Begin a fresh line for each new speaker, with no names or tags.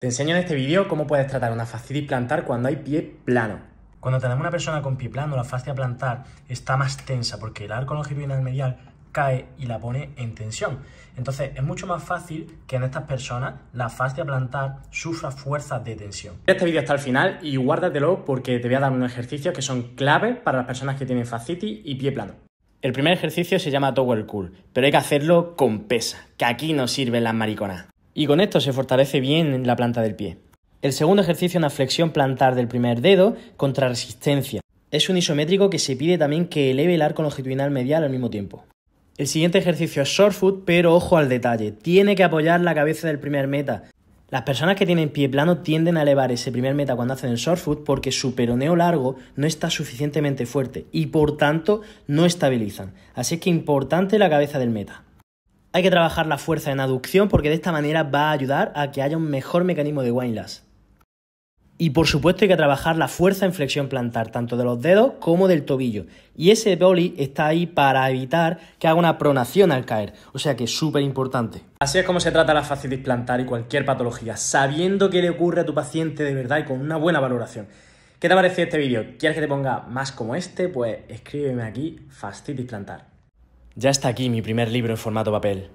Te enseño en este vídeo cómo puedes tratar una fascitis plantar cuando hay pie plano. Cuando tenemos una persona con pie plano, la fascia plantar está más tensa porque el arco longitudinal medial cae y la pone en tensión. Entonces es mucho más fácil que en estas personas la fascia plantar sufra fuerzas de tensión. Este vídeo está al final y guárdatelo porque te voy a dar unos ejercicios que son clave para las personas que tienen fascitis y pie plano. El primer ejercicio se llama Tower Cool, pero hay que hacerlo con pesa, que aquí no sirven las mariconas y con esto se fortalece bien la planta del pie. El segundo ejercicio es una flexión plantar del primer dedo contra resistencia. Es un isométrico que se pide también que eleve el arco longitudinal medial al mismo tiempo. El siguiente ejercicio es short pero ojo al detalle, tiene que apoyar la cabeza del primer meta. Las personas que tienen pie plano tienden a elevar ese primer meta cuando hacen el short porque su peroneo largo no está suficientemente fuerte y por tanto no estabilizan. Así que importante la cabeza del meta. Hay que trabajar la fuerza en aducción porque de esta manera va a ayudar a que haya un mejor mecanismo de Windlass. Y por supuesto hay que trabajar la fuerza en flexión plantar, tanto de los dedos como del tobillo. Y ese boli está ahí para evitar que haga una pronación al caer. O sea que es súper importante. Así es como se trata la fascitis plantar y cualquier patología, sabiendo qué le ocurre a tu paciente de verdad y con una buena valoración. ¿Qué te ha este vídeo? ¿Quieres que te ponga más como este? Pues escríbeme aquí fascitis plantar. Ya está aquí mi primer libro en formato papel.